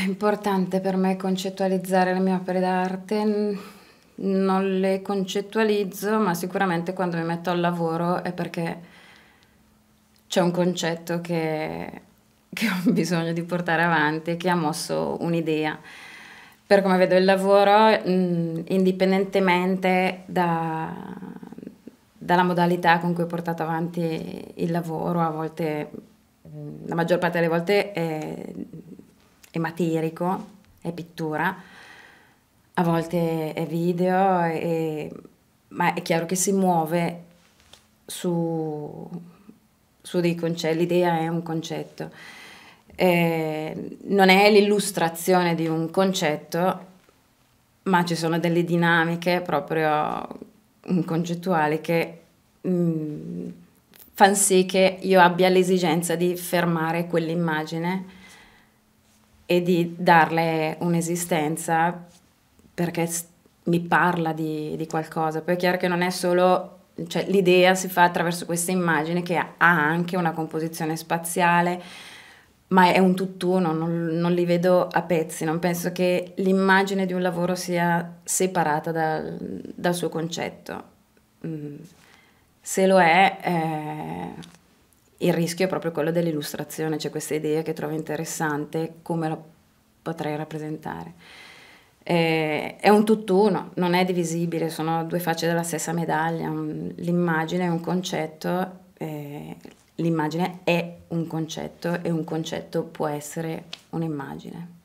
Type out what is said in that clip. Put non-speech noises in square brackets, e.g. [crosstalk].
È importante per me concettualizzare le mie opere d'arte. Non le concettualizzo, ma sicuramente quando mi metto al lavoro è perché c'è un concetto che, che ho [laughs] bisogno di portare avanti, che ha mosso un'idea. Per come vedo il lavoro, mm, indipendentemente da, dalla modalità con cui ho portato avanti il lavoro, a volte, mm, la maggior parte delle volte è è materico, è pittura, a volte è video, è, ma è chiaro che si muove su, su dei concetti, l'idea è un concetto. Eh, non è l'illustrazione di un concetto, ma ci sono delle dinamiche proprio mm, concettuali che mh, mm, fanno sì che io abbia l'esigenza di fermare quell'immagine e di darle un'esistenza perché mi parla di, di qualcosa. Poi è chiaro che non è solo cioè, l'idea si fa attraverso questa immagine che ha anche una composizione spaziale, ma è un tutt'uno, non, non li vedo a pezzi, non penso che l'immagine di un lavoro sia separata dal, dal suo concetto. Mm. Se lo è, eh, il rischio è proprio quello dell'illustrazione, cioè questa idea che trovo interessante, come la potrei rappresentare. Eh, è un tutt'uno, non è divisibile, sono due facce della stessa medaglia. l'immagine è un concetto, eh, l'immagine è un concetto e un concetto può essere un'immagine.